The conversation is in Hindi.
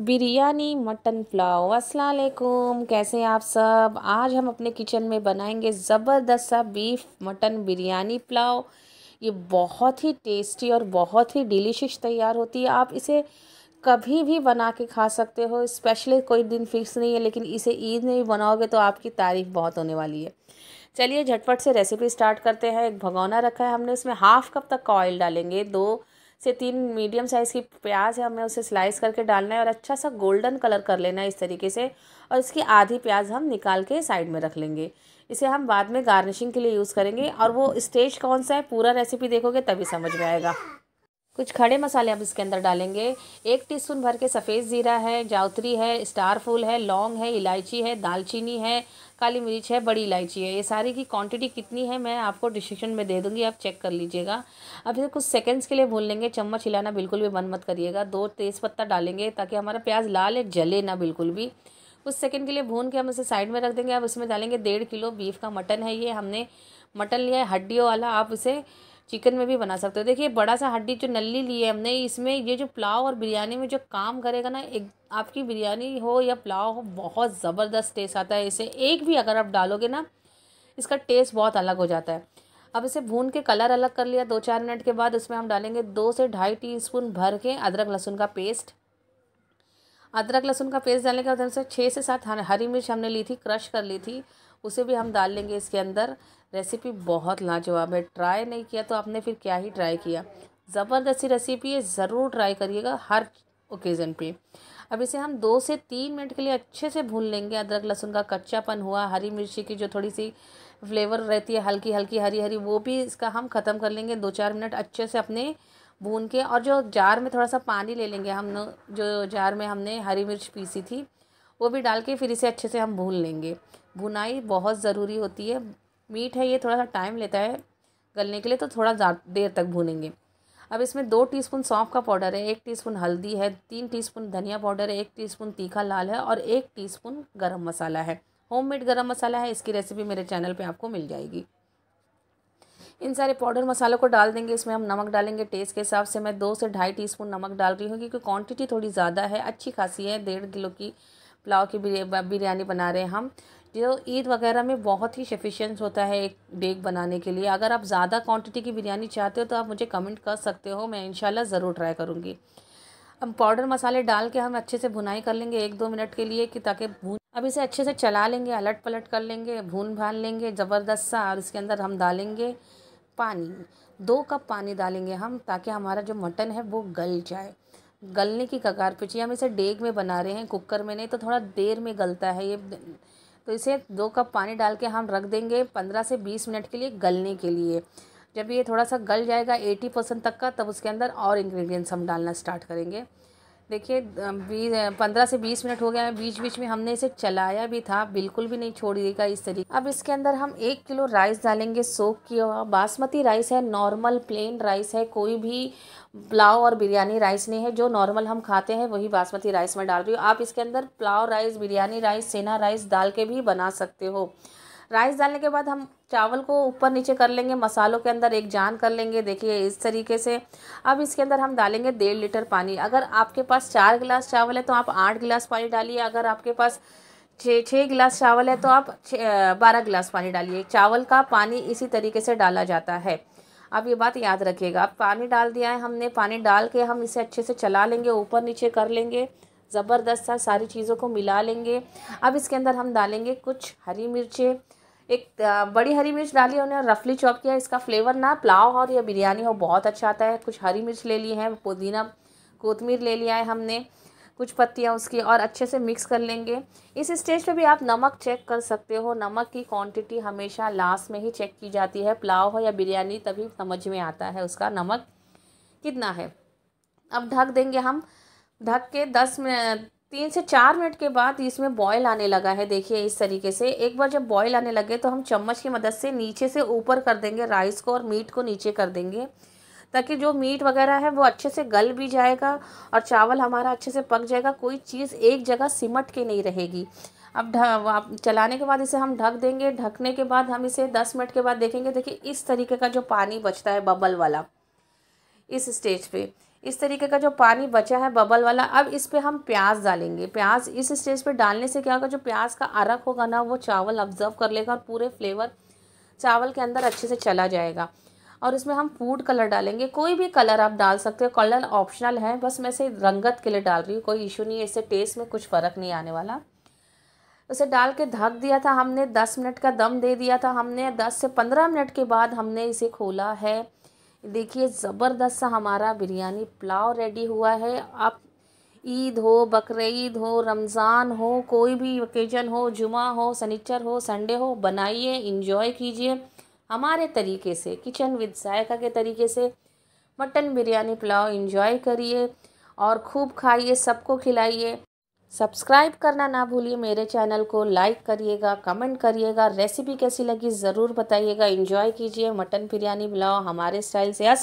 बिरयानी मटन पुलाव असलकुम कैसे हैं आप सब आज हम अपने किचन में बनाएंगे ज़बरदस्त सा बीफ मटन बिरयानी पुलाव ये बहुत ही टेस्टी और बहुत ही डिलीशियस तैयार होती है आप इसे कभी भी बना के खा सकते हो स्पेशली कोई दिन फिक्स नहीं है लेकिन इसे ईद में भी बनाओगे तो आपकी तारीफ़ बहुत होने वाली है चलिए झटपट से रेसिपी स्टार्ट करते हैं एक भगोना रखा है हमने उसमें हाफ़ कप तक का ऑयल डालेंगे दो से तीन मीडियम साइज़ की प्याज है हमें उसे स्लाइस करके डालना है और अच्छा सा गोल्डन कलर कर लेना है इस तरीके से और इसकी आधी प्याज हम निकाल के साइड में रख लेंगे इसे हम बाद में गार्निशिंग के लिए यूज़ करेंगे और वो स्टेज कौन सा है पूरा रेसिपी देखोगे तभी समझ में आएगा कुछ खड़े मसाले अब इसके अंदर डालेंगे एक टीस्पून भर के सफ़ेद ज़ीरा है जावत्री है स्टार फूल है लौंग है इलायची है दालचीनी है काली मिर्च है बड़ी इलायची है ये सारी की क्वांटिटी कितनी है मैं आपको डिस्क्रिप्शन में दे दूंगी आप चेक कर लीजिएगा अब इसे कुछ सेकंड्स के लिए भून लेंगे चम्मच हिलाना बिल्कुल भी बंद मत करिएगा दो तेज़ डालेंगे ताकि हमारा प्याज लाल या जले ना बिल्कुल भी कुछ सेकंड के लिए भून के हम इसे साइड में रख देंगे अब इसमें डालेंगे डेढ़ किलो बीफ का मटन है ये हमने मटन लिया है हड्डियों वाला आप इसे चिकन में भी बना सकते हो देखिए बड़ा सा हड्डी जो नली ली है हमने इसमें ये जो पुलाव और बिरयानी में जो काम करेगा ना एक आपकी बिरयानी हो या पुलाव हो बहुत ज़बरदस्त टेस्ट आता है इसे एक भी अगर आप डालोगे ना इसका टेस्ट बहुत अलग हो जाता है अब इसे भून के कलर अलग कर लिया दो चार मिनट के बाद उसमें हम डालेंगे दो से ढाई टी भर के अदरक लहसुन का पेस्ट अदरक लहसुन का पेस्ट डालने के बाद हमसे छः से सात हरी मिर्च हमने ली थी क्रश कर ली थी उसे भी हम डाल लेंगे इसके अंदर रेसिपी बहुत लाजवाब है ट्राई नहीं किया तो आपने फिर क्या ही ट्राई किया ज़बरदस्ती रेसिपी है ज़रूर ट्राई करिएगा हर ओकेज़न पे अब इसे हम दो से तीन मिनट के लिए अच्छे से भून लेंगे अदरक लहसुन का कच्चापन हुआ हरी मिर्ची की जो थोड़ी सी फ्लेवर रहती है हल्की हल्की हरी हरी वो भी इसका हम ख़त्म कर लेंगे दो चार मिनट अच्छे से अपने भून के और जो जार में थोड़ा सा पानी ले लेंगे हम जो जार में हमने हरी मिर्च पीसी थी वो भी डाल के फिर इसे अच्छे से हम भून लेंगे भुनाई बहुत ज़रूरी होती है मीट है ये थोड़ा सा टाइम लेता है गलने के लिए तो थोड़ा देर तक भूनेंगे अब इसमें दो टीस्पून सौंफ का पाउडर है एक टीस्पून हल्दी है तीन टीस्पून धनिया पाउडर है एक टीस्पून तीखा लाल है और एक टीस्पून गरम मसाला है होममेड गरम मसाला है इसकी रेसिपी मेरे चैनल पे आपको मिल जाएगी इन सारे पाउडर मसालों को डाल देंगे इसमें हम नमक डालेंगे टेस्ट के हिसाब से मैं दो से ढाई टी नमक डाल रही हूँ क्योंकि क्वान्टिटी थोड़ी ज़्यादा है अच्छी खासी है डेढ़ किलो की पुलाव की बिरयानी बना रहे हैं हम जो ईद वगैरह में बहुत ही सफिशेंस होता है एक डेग बनाने के लिए अगर आप ज़्यादा क्वांटिटी की बिरयानी चाहते हो तो आप मुझे कमेंट कर सकते हो मैं इंशाल्लाह ज़रूर ट्राई करूँगी अब पाउडर मसाले डाल के हम अच्छे से भुनाई कर लेंगे एक दो मिनट के लिए कि ताकि भून अब इसे अच्छे से चला लेंगे अलट पलट कर लेंगे भून भान लेंगे ज़बरदस्त सा और इसके अंदर हम डालेंगे पानी दो कप पानी डालेंगे हम ताकि हमारा जो मटन है वो गल जाए गलने की कगार पे चाहिए हम इसे डेग में बना रहे हैं कुकर में नहीं तो थोड़ा देर में गलता है ये तो इसे दो कप पानी डाल के हम रख देंगे पंद्रह से बीस मिनट के लिए गलने के लिए जब ये थोड़ा सा गल जाएगा एटी परसेंट तक का तब उसके अंदर और इंग्रेडिएंट्स हम डालना स्टार्ट करेंगे देखिए बीस पंद्रह से बीस मिनट हो गया है बीच बीच में हमने इसे चलाया भी था बिल्कुल भी नहीं छोड़ देगा इस तरीके अब इसके अंदर हम एक किलो राइस डालेंगे सोख किया हुआ बासमती राइस है नॉर्मल प्लेन राइस है कोई भी पुलाव और बिरयानी राइस नहीं है जो नॉर्मल हम खाते हैं वही बासमती राइस में डाल रही हूँ आप इसके अंदर pulao rice biryani rice sella rice डाल के भी बना सकते हो राइस डालने के बाद हम चावल को ऊपर नीचे कर लेंगे मसालों के अंदर एक जान कर लेंगे देखिए इस तरीके से अब इसके अंदर हम डालेंगे डेढ़ लीटर पानी अगर आपके पास चार गिलास चावल है तो आप आठ गिलास पानी डालिए अगर आपके पास छः छः गिलास चावल है तो आप छः बारह गिलास पानी डालिए चावल का पानी इसी तरीके से डाला जाता है आप ये बात याद रखिएगा अब पानी डाल दिया है हमने पानी डाल के हम इसे अच्छे से चला लेंगे ऊपर नीचे कर लेंगे ज़बरदस्त सा सारी चीज़ों को मिला लेंगे अब इसके अंदर हम डालेंगे कुछ हरी मिर्चें एक बड़ी हरी मिर्च डाली उन्हें रफली चॉप किया इसका फ्लेवर ना पुलाव और या बिरयानी हो बहुत अच्छा आता है कुछ हरी मिर्च ले ली है पुदीना कोतमीर ले लिया है हमने कुछ पत्तियाँ उसकी और अच्छे से मिक्स कर लेंगे इस स्टेज पे भी आप नमक चेक कर सकते हो नमक की क्वांटिटी हमेशा लास्ट में ही चेक की जाती है पुलाव हो या बिरयानी तभी समझ में आता है उसका नमक कितना है अब ढक देंगे हम ढक के दस मिनट तीन से चार मिनट के बाद इसमें बॉयल आने लगा है देखिए इस तरीके से एक बार जब बॉयल आने लगे तो हम चम्मच की मदद से नीचे से ऊपर कर देंगे राइस को और मीट को नीचे कर देंगे ताकि जो मीट वगैरह है वो अच्छे से गल भी जाएगा और चावल हमारा अच्छे से पक जाएगा कोई चीज़ एक जगह सिमट के नहीं रहेगी अब ढक चलाने के बाद इसे हम ढक देंगे ढकने के बाद हम इसे दस मिनट के बाद देखेंगे देखिए इस तरीके का जो पानी बचता है बबल वाला इस स्टेज पर इस तरीके का जो पानी बचा है बबल वाला अब इस पर हम प्याज डालेंगे प्याज इस स्टेज पे डालने से क्या होगा जो प्याज का अरक होगा ना वो चावल ऑब्जर्व कर लेगा और पूरे फ्लेवर चावल के अंदर अच्छे से चला जाएगा और इसमें हम फूड कलर डालेंगे कोई भी कलर आप डाल सकते हो कलर ऑप्शनल है बस मैं इसे रंगत के लिए डाल रही हूँ कोई इशू नहीं है इससे टेस्ट में कुछ फ़र्क नहीं आने वाला उसे डाल के ढक दिया था हमने दस मिनट का दम दे दिया था हमने दस से पंद्रह मिनट के बाद हमने इसे खोला है देखिए ज़बरदस्त सा हमारा बिरयानी पुलाव रेडी हुआ है आप ईद हो बकर हो रमज़ान हो कोई भी ओकेजन हो जुमा हो सनीचर हो संडे हो बनाइए इंजॉय कीजिए हमारे तरीके से किचन विद जायका के तरीके से मटन बिरयानी पुलाव इंजॉय करिए और खूब खाइए सबको खिलाइए सब्सक्राइब करना ना भूलिए मेरे चैनल को लाइक करिएगा कमेंट करिएगा रेसिपी कैसी लगी ज़रूर बताइएगा एंजॉय कीजिए मटन बिरयानी बुलाओ हमारे स्टाइल से असल